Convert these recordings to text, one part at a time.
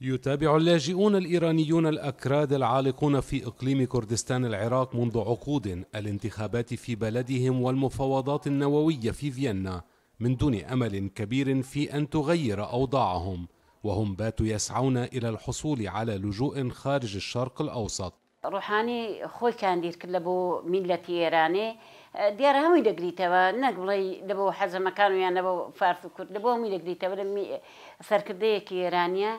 يتابع اللاجئون الإيرانيون الأكراد العالقون في إقليم كردستان العراق منذ عقود الانتخابات في بلدهم والمفاوضات النووية في فيينا من دون أمل كبير في أن تغير أوضاعهم وهم باتوا يسعون إلى الحصول على لجوء خارج الشرق الأوسط روحاني خوي كان دير كل بو ملتي إيراني دیارە هەمووی دەگریتەوە نەک بڵێ لەبەوە حەزەمەکان و یان لەبەوە فارس و کورد لەبەوە هەمووی دەگریتەوە سەرکردەیەکی ئێرانە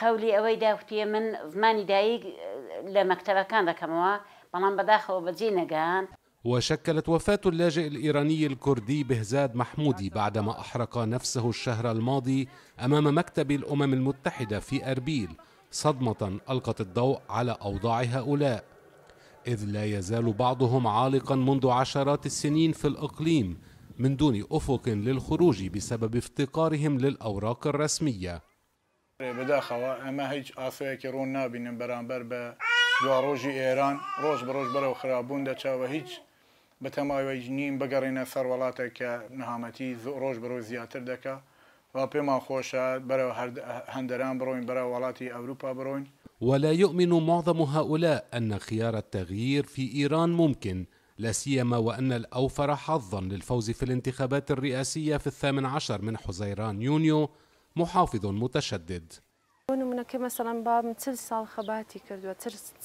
قولي اوي داوتي من زمانی دایک اه، لە مەکتەبەکان دەکەمەوە بلان بداخل وبجينا نەگەان وشكلت وفاة اللاجئ الإيراني الكردي بهزاد محمودي بعدما أحرق نفسه الشهر الماضي أمام مكتب الأمم المتحدة في أربيل صدمة ألقت الضوء على أوضاع هؤلاء إذ لا يزال بعضهم عالقا منذ عشرات السنين في الإقليم من دون أفق للخروج بسبب افتقارهم للأوراق الرسمية بداخەوە ئەمە هیچ ئافەیەکی ڕوون نابینن بەرامبەر بە دوڕۆژی ئێران ڕۆژ بە ڕۆژ بەرەو خراپبوون دەچاوە بتماي بەتەماوەی نیم بگەڕینە سەر وڵاتە کە نەهامەتی ڕۆژ بەڕۆ زیاتر دەکا و پێمان خۆشە بەرەو هەندەران بڕۆین بەرەو وڵاتی ئەوروپا بڕۆین ولا يؤمن معظم هؤلاء أن خيار التغيير في إيران ممكن لا سيما وأن الأوفر حظا للفوز في الانتخابات الرئاسية في الثامن عشر من حزيران يونيو محافظ متشدد بۆن منەکە مەسەڵەن با من چل ساڵ خەباتی کردووە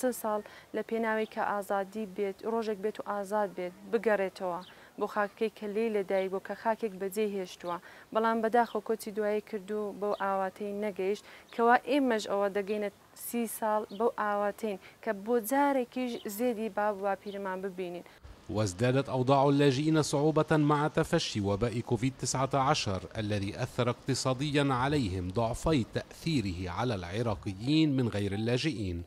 چل ساڵ لە پێناوی کە ئازادی بێت ڕۆژێک بێت و ئازاد بێت بگەڕێتەوە بۆ خاکەی کە لێ لەدایک بۆ کە خاکێک بەجێ هێشتووە بەڵام بەداخۆ کۆچی دوایی کردو بەو ئاواتەی نەگەیشت کەوا ئێمەش ئەوە دەگەینە سی ساڵ بەو ئاواتین کە بۆ جارێکیش زێدی باب وا پیرمان ببینین وازدادت أوضاع اللاجئين صعوبة مع تفشي وباء كوفيد-19 الذي أثر اقتصاديا عليهم ضعفي تأثيره على العراقيين من غير اللاجئين